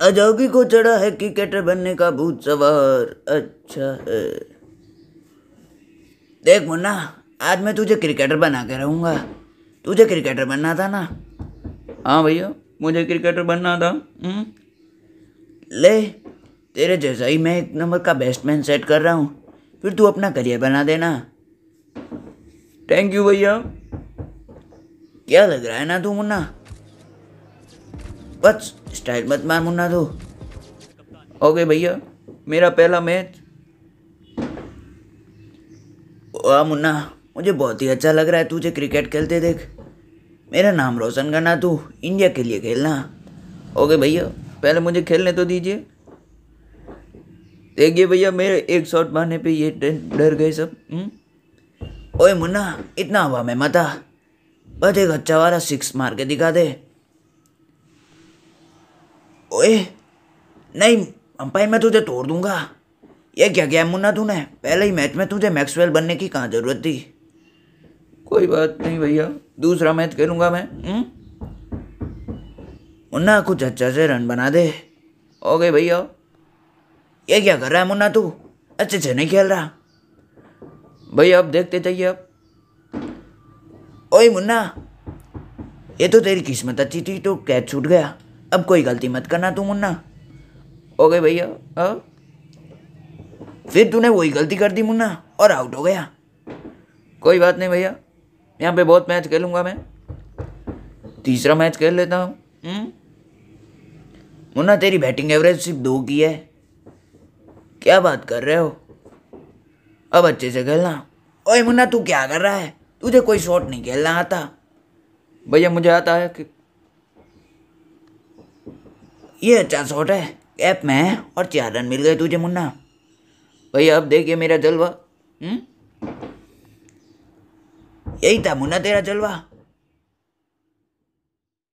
अजोगी को चढ़ा है क्रिकेटर बनने का भूत सवार अच्छा है देख मुन्ना आज मैं तुझे क्रिकेटर बना के रहूंगा तुझे क्रिकेटर बनना था ना हाँ भैया मुझे क्रिकेटर बनना था हुँ? हम्म। ले तेरे जैसा ही मैं एक नंबर का बेस्टमैन सेट कर रहा हूँ फिर तू अपना करियर बना देना थैंक यू भैया क्या लग रहा है ना तू मुन्ना बस स्टाइल मत मार मुन्ना दो ओके भैया मेरा पहला मैच वाह मुन्ना मुझे बहुत ही अच्छा लग रहा है तुझे क्रिकेट खेलते देख मेरा नाम रोशन करना तू इंडिया के लिए खेलना ओके भैया पहले मुझे खेलने तो दीजिए देखिए भैया मेरे एक शॉट मारने पे ये डर गए सब हुँ? हम्म। ओए मुन्ना इतना हवा में मत आ बस एक अच्छा वाला सिक्स मार के दिखा दे ओए नहीं अंपायर मैं तुझे तोड़ दूंगा ये क्या गया मुन्ना तूने पहले ही मैच में तुझे मैक्सवेल बनने की कहाँ ज़रूरत थी कोई बात नहीं भैया दूसरा मैच खेलूंगा मैं हुँ? हम्म? मुन्ना कुछ अच्छा से रन बना दे हो गए भैया ये क्या कर रहा है मुन्ना तू अच्छे से नहीं खेल रहा भैया अब देखते जाइए आप ओए मुन्ना ये तो तेरी किस्मत अच्छी थी तो कैच छूट गया अब कोई गलती मत करना तू मुन्ना ओके भैया हाँ? फिर तूने वही गलती कर दी मुन्ना और आउट हो गया कोई बात नहीं भैया यहाँ पे बहुत मैच खेलूँगा मैं तीसरा मैच खेल लेता हूँ हम्म? मुन्ना तेरी बैटिंग एवरेज सिर्फ दो की है क्या बात कर रहे हो अब अच्छे से खेलना ओए मुन्ना तू क्या कर रहा है तुझे कोई शॉट नहीं खेलना आता भैया मुझे आता है कि ये अच्छा शॉट है कैप में है और चार रन मिल गए तुझे मुन्ना भैया अब देखिए मेरा जलवा हम्म? यही था मुन्ना तेरा जलवा